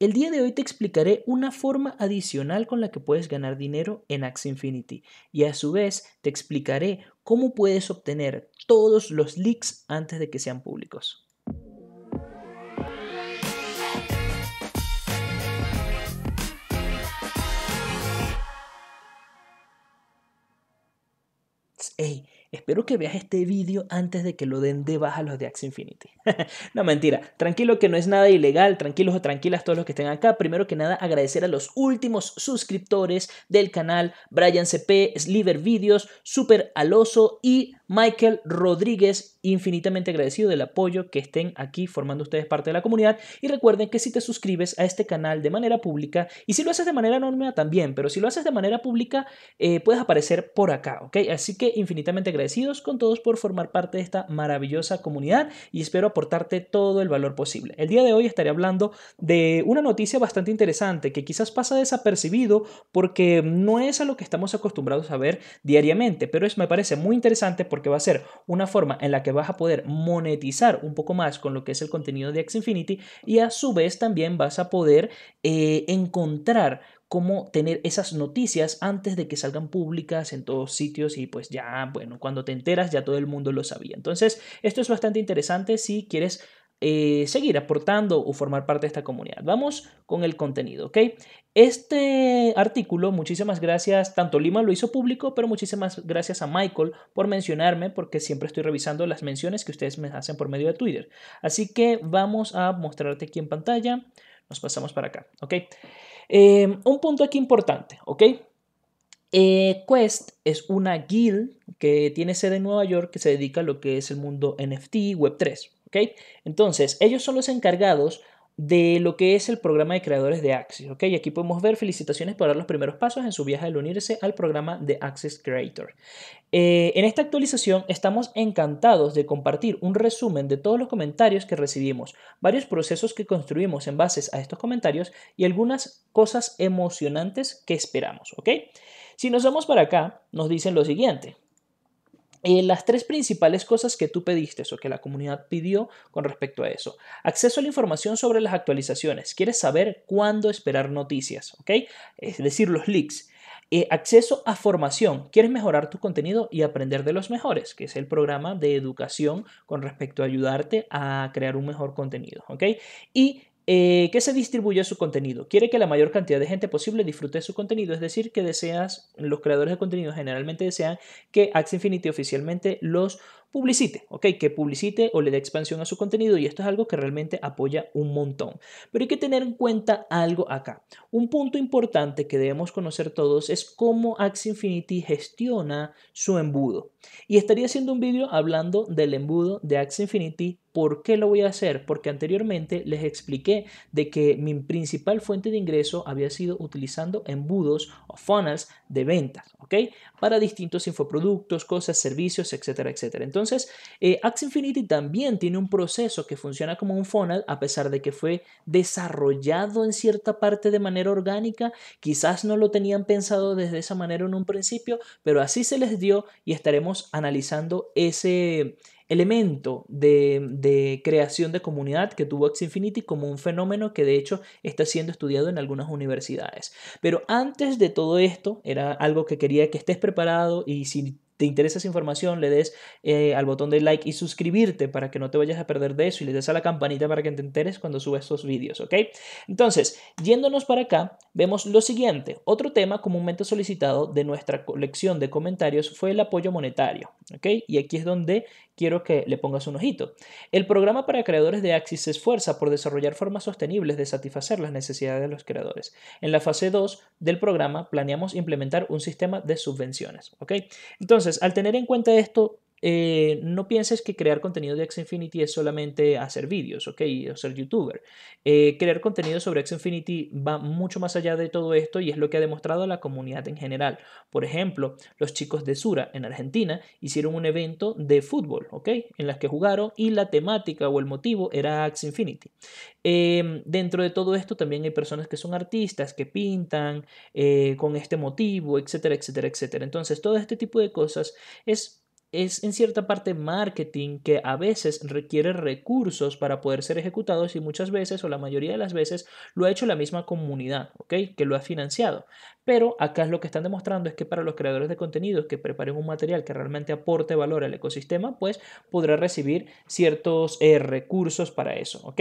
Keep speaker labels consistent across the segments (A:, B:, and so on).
A: El día de hoy te explicaré una forma adicional con la que puedes ganar dinero en Ax Infinity y a su vez te explicaré cómo puedes obtener todos los leaks antes de que sean públicos. hey, espero que veas este vídeo antes de que lo den de baja los de Axie Infinity. no, mentira, tranquilo que no es nada ilegal, tranquilos o tranquilas todos los que estén acá. Primero que nada, agradecer a los últimos suscriptores del canal, Brian CP, Sliver Videos, Super Aloso y Michael Rodríguez, infinitamente agradecido del apoyo que estén aquí formando ustedes parte de la comunidad. Y recuerden que si te suscribes a este canal de manera pública, y si lo haces de manera anónima también, pero si lo haces de manera pública, eh, puedes aparecer por acá, ¿ok? Así que infinitamente agradecidos con todos por formar parte de esta maravillosa comunidad y espero aportarte todo el valor posible. El día de hoy estaré hablando de una noticia bastante interesante que quizás pasa desapercibido porque no es a lo que estamos acostumbrados a ver diariamente, pero es, me parece muy interesante porque va a ser una forma en la que vas a poder monetizar un poco más con lo que es el contenido de X Infinity y a su vez también vas a poder eh, encontrar cómo tener esas noticias antes de que salgan públicas en todos sitios y pues ya, bueno, cuando te enteras ya todo el mundo lo sabía. Entonces, esto es bastante interesante si quieres eh, seguir aportando o formar parte de esta comunidad. Vamos con el contenido, ¿ok? Este artículo, muchísimas gracias, tanto Lima lo hizo público, pero muchísimas gracias a Michael por mencionarme, porque siempre estoy revisando las menciones que ustedes me hacen por medio de Twitter. Así que vamos a mostrarte aquí en pantalla. Nos pasamos para acá, ¿ok? Em, un punto aquí importante, ¿ok? Eh, Quest es una guild que tiene sede en Nueva York que se dedica a lo que es el mundo NFT Web3, entonces, ellos son los encargados de lo que es el programa de creadores de Axis. ¿ok? Aquí podemos ver felicitaciones por dar los primeros pasos en su viaje al unirse al programa de Axis Creator. Eh, en esta actualización estamos encantados de compartir un resumen de todos los comentarios que recibimos, varios procesos que construimos en base a estos comentarios y algunas cosas emocionantes que esperamos. Si nos vamos para acá, nos dicen lo siguiente. Eh, las tres principales cosas que tú pediste o que la comunidad pidió con respecto a eso. Acceso a la información sobre las actualizaciones. Quieres saber cuándo esperar noticias, ¿ok? Es decir, los leaks. Eh, acceso a formación. Quieres mejorar tu contenido y aprender de los mejores, que es el programa de educación con respecto a ayudarte a crear un mejor contenido, ¿ok? Y eh, que se distribuya su contenido. Quiere que la mayor cantidad de gente posible disfrute de su contenido, es decir, que deseas, los creadores de contenido generalmente desean que Axe Infinity oficialmente los publicite, ¿ok? Que publicite o le dé expansión a su contenido y esto es algo que realmente apoya un montón. Pero hay que tener en cuenta algo acá. Un punto importante que debemos conocer todos es cómo Axe Infinity gestiona su embudo. Y estaría haciendo un vídeo hablando del embudo de Axe Infinity ¿Por qué lo voy a hacer? Porque anteriormente les expliqué de que mi principal fuente de ingreso había sido utilizando embudos o funnels de ventas, ¿ok? Para distintos infoproductos, cosas, servicios, etcétera, etcétera. Entonces, eh, Infinity también tiene un proceso que funciona como un funnel, a pesar de que fue desarrollado en cierta parte de manera orgánica. Quizás no lo tenían pensado desde esa manera en un principio, pero así se les dio y estaremos analizando ese elemento de, creación de comunidad que tuvo Infinity como un fenómeno que de hecho está siendo estudiado en algunas universidades. Pero antes de todo esto, era algo que quería que estés preparado y si te interesa esa información, le des eh, al botón de like y suscribirte para que no te vayas a perder de eso y le des a la campanita para que te enteres cuando suba estos vídeos, ¿ok? Entonces, yéndonos para acá, vemos lo siguiente. Otro tema comúnmente solicitado de nuestra colección de comentarios fue el apoyo monetario, ¿ok? Y aquí es donde quiero que le pongas un ojito. El programa para creadores de Axis se esfuerza por desarrollar formas sostenibles de satisfacer las necesidades de los creadores. En la fase 2 del programa planeamos implementar un sistema de subvenciones. Entonces, al tener en cuenta esto, eh, no pienses que crear contenido de Infinity es solamente hacer vídeos, ¿ok? O ser youtuber. Eh, crear contenido sobre Infinity va mucho más allá de todo esto y es lo que ha demostrado la comunidad en general. Por ejemplo, los chicos de Sura en Argentina hicieron un evento de fútbol, ¿ok? En las que jugaron y la temática o el motivo era X Infinity. Em, dentro de todo esto también hay personas que son artistas, que pintan eh, con este motivo, etcétera, etcétera, etcétera. Entonces, todo este tipo de cosas es es en cierta parte marketing que a veces requiere recursos para poder ser ejecutados y muchas veces o la mayoría de las veces lo ha hecho la misma comunidad, Que lo ha financiado. Pero acá es lo que están demostrando es que para los creadores de contenidos que preparen un material que realmente aporte valor al ecosistema, pues podrá recibir ciertos eh, recursos para eso,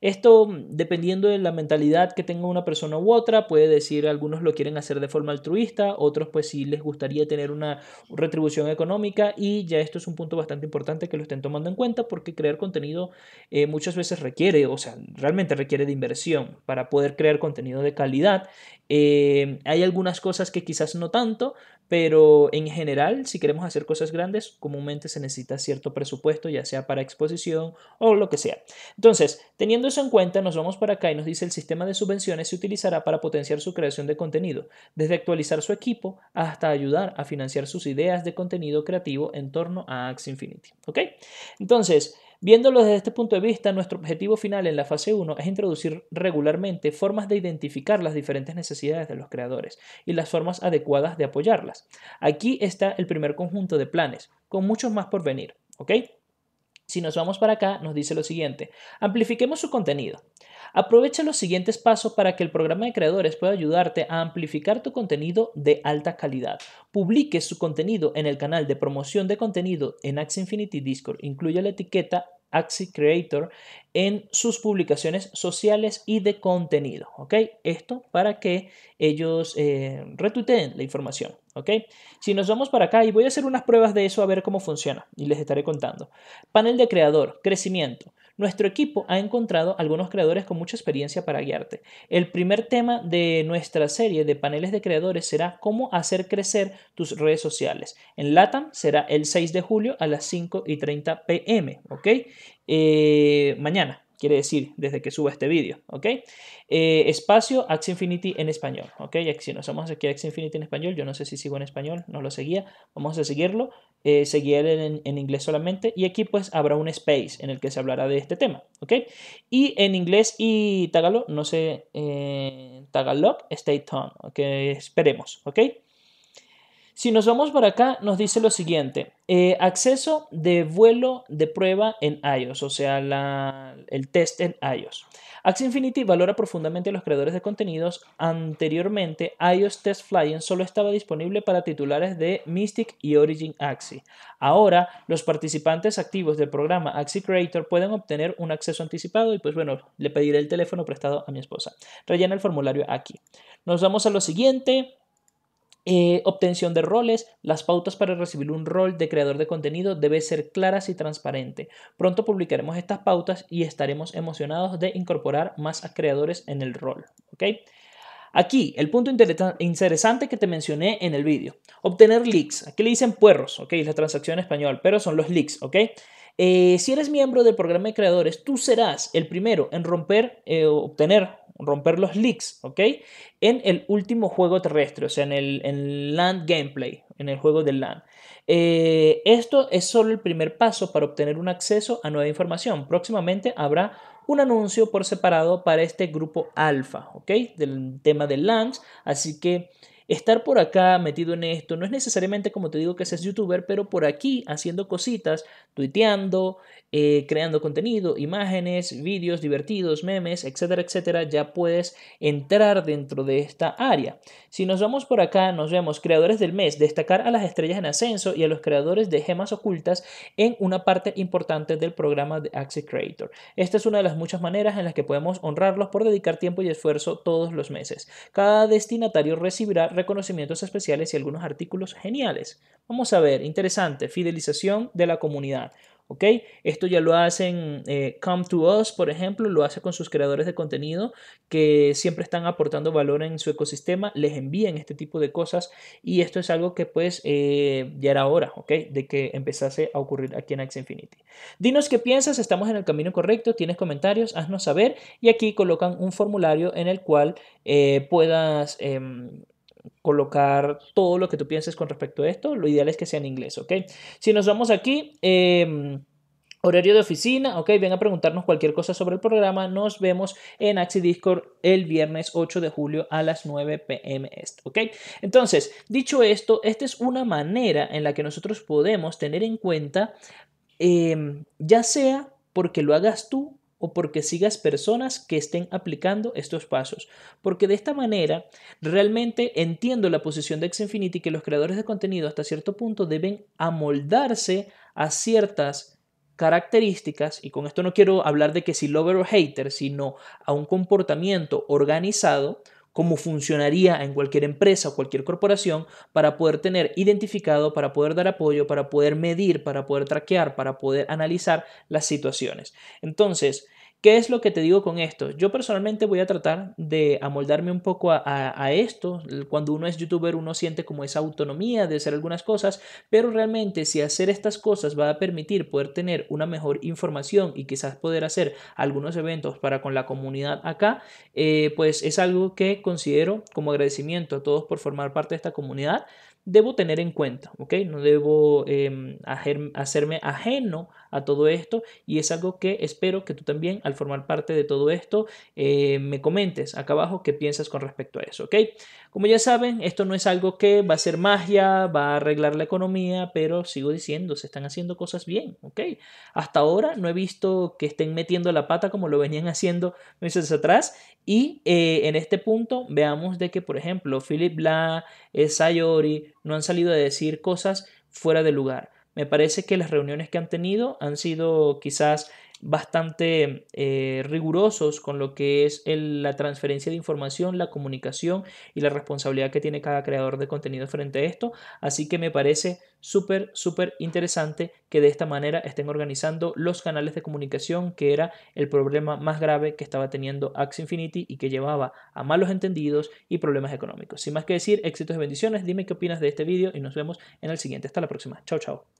A: Esto, dependiendo de la mentalidad que tenga una persona u otra, puede decir, algunos lo quieren hacer de forma altruista, otros pues sí les gustaría tener una retribución económica y ya esto es un punto bastante importante que lo estén tomando en cuenta porque crear contenido eh, muchas veces requiere, o sea, realmente requiere de inversión para poder crear contenido de calidad. Eh, hay algunas cosas que quizás no tanto, pero en general, si queremos hacer cosas grandes, comúnmente se necesita cierto presupuesto, ya sea para exposición o lo que sea. Entonces, teniendo eso en cuenta, nos vamos para acá y nos dice el sistema de subvenciones se utilizará para potenciar su creación de contenido, desde actualizar su equipo hasta ayudar a financiar sus ideas de contenido creativo en torno a Axe Infinity. ¿Ok? Entonces, Viéndolo desde este punto de vista, nuestro objetivo final en la fase 1 es introducir regularmente formas de identificar las diferentes necesidades de los creadores y las formas adecuadas de apoyarlas. Aquí está el primer conjunto de planes, con muchos más por venir, ¿ok? Si nos vamos para acá, nos dice lo siguiente, amplifiquemos su contenido. Aprovecha los siguientes pasos para que el programa de creadores pueda ayudarte a amplificar tu contenido de alta calidad. Publique su contenido en el canal de promoción de contenido en Axie Infinity Discord. Incluya la etiqueta Axie Creator en sus publicaciones sociales y de contenido. ¿Ok? Esto para que ellos eh, la información. ¿Ok? Si nos vamos para acá y voy a hacer unas pruebas de eso a ver cómo funciona y les estaré contando. Panel de creador, crecimiento. Nuestro equipo ha encontrado algunos creadores con mucha experiencia para guiarte. El primer tema de nuestra serie de paneles de creadores será cómo hacer crecer tus redes sociales. En LATAM será el 6 de julio a las 5 y 30 pm, eh, mañana quiere decir desde que suba este vídeo, ¿ok? Eh, espacio Axie Infinity en español, ¿ok? Si nos vamos aquí a Infinity en español, yo no sé si sigo en español, no lo seguía, vamos a seguirlo, eh, seguir en, inglés solamente y aquí pues habrá un space en el que se hablará de este tema, ¿ok? Y en inglés y tagalog, no sé, eh, tagalog, stay tuned, ¿ok? Esperemos, ¿ok? Si nos vamos para acá, nos dice lo siguiente. Eh, acceso de vuelo de prueba en iOS, o sea, el test en iOS. Axie Infinity valora profundamente a los creadores de contenidos. Anteriormente, iOS Test Flying solo estaba disponible para titulares de Mystic y Origin Axie. Ahora, los participantes activos del programa Axie Creator pueden obtener un acceso anticipado y pues bueno, le pediré el teléfono prestado a mi esposa. Rellena el formulario aquí. Nos vamos a lo siguiente. Eh, obtención de roles. Las pautas para recibir un rol de creador de contenido debe ser claras y transparente. Pronto publicaremos estas pautas y estaremos emocionados de incorporar más creadores en el rol. ¿ok? Aquí, el punto interesante que te mencioné en el vídeo. Obtener leaks. Aquí le dicen puerros, ok, la transacción en español, pero son los leaks, ok. Eh, si eres miembro del programa de creadores, tú serás el primero en romper, o eh, obtener romper los leaks, ¿ok? En el último juego terrestre, o sea, en el land gameplay, en el juego de land, eh, esto es solo el primer paso para obtener un acceso a nueva información. Próximamente habrá un anuncio por separado para este grupo alfa, ¿ok? Del tema de LANs, así que estar por acá metido en esto, no es necesariamente como te digo que seas youtuber, pero por aquí haciendo cositas, tuiteando, eh, creando contenido, imágenes, vídeos divertidos, memes, etcétera, etcétera, ya puedes entrar dentro de esta área. Si nos vamos por acá, nos vemos creadores del mes, destacar a las estrellas en ascenso y a los creadores de gemas ocultas en una parte importante del programa de Axie Creator. Esta es una de las muchas maneras en las que podemos honrarlos por dedicar tiempo y esfuerzo todos los meses. Cada destinatario recibirá reconocimientos especiales y algunos artículos geniales. Vamos a ver, interesante, fidelización de la comunidad. ¿ok? Esto ya lo hacen eh, Come to Us, por ejemplo, lo hace con sus creadores de contenido que siempre están aportando valor en su ecosistema, les envían este tipo de cosas y esto es algo que pues eh, ya era hora, ¿ok? De que empezase a ocurrir aquí en Axe Infinity. Dinos qué piensas, estamos en el camino correcto, tienes comentarios, haznos saber y aquí colocan un formulario en el cual eh, puedas em, colocar todo lo que tú pienses con respecto a esto. Lo ideal es que sea en inglés, ¿ok? Si nos vamos aquí, em, horario de oficina, ok, ven a preguntarnos cualquier cosa sobre el programa. Nos vemos en Axi Discord el viernes 8 de julio a las 9 pm este, ok. Entonces, dicho esto, esta es una manera en la que nosotros podemos tener en cuenta, em, ya sea porque lo hagas tú o porque sigas personas que estén aplicando estos pasos. Porque de esta manera realmente entiendo la posición de Xfinity que los creadores de contenido hasta cierto punto deben amoldarse a ciertas características, y con esto no quiero hablar de que si lover o hater, sino a un comportamiento organizado cómo funcionaría en cualquier empresa o cualquier corporación para poder tener identificado, para poder dar apoyo, para poder medir, para poder traquear, para poder analizar las situaciones. Entonces, ¿Qué es lo que te digo con esto? Yo personalmente voy a tratar de amoldarme un poco a, esto. Cuando uno es youtuber uno siente como esa autonomía de hacer algunas cosas, pero realmente si hacer estas cosas va a permitir poder tener una mejor información y quizás poder hacer algunos eventos para con la comunidad acá, eh, pues es algo que considero como agradecimiento a todos por formar parte de esta comunidad. Debo tener en cuenta, ¿ok? No debo em, hacerme ajeno a todo esto y es algo que espero que tú también al formar parte de todo esto eh, me comentes acá abajo qué piensas con respecto a eso, ¿ok? Como ya saben, esto no es algo que va a ser magia, va a arreglar la economía, pero sigo diciendo, se están haciendo cosas bien, ¿ok? Hasta ahora no he visto que estén metiendo la pata como lo venían haciendo meses atrás y eh, en este punto veamos de que, por ejemplo, Philip Bla, eh, Sayori no han salido a decir cosas fuera de lugar. Me parece que las reuniones que han tenido han sido quizás bastante eh, rigurosos con lo que es la transferencia de información, la comunicación y la responsabilidad que tiene cada creador de contenido frente a esto. Así que me parece súper, súper interesante que de esta manera estén organizando los canales de comunicación, que era el problema más grave que estaba teniendo Axe Infinity y que llevaba a malos entendidos y problemas económicos. Sin más que decir, éxitos y bendiciones. Dime qué opinas de este vídeo y nos vemos en el siguiente. Hasta la próxima. Chao, chao.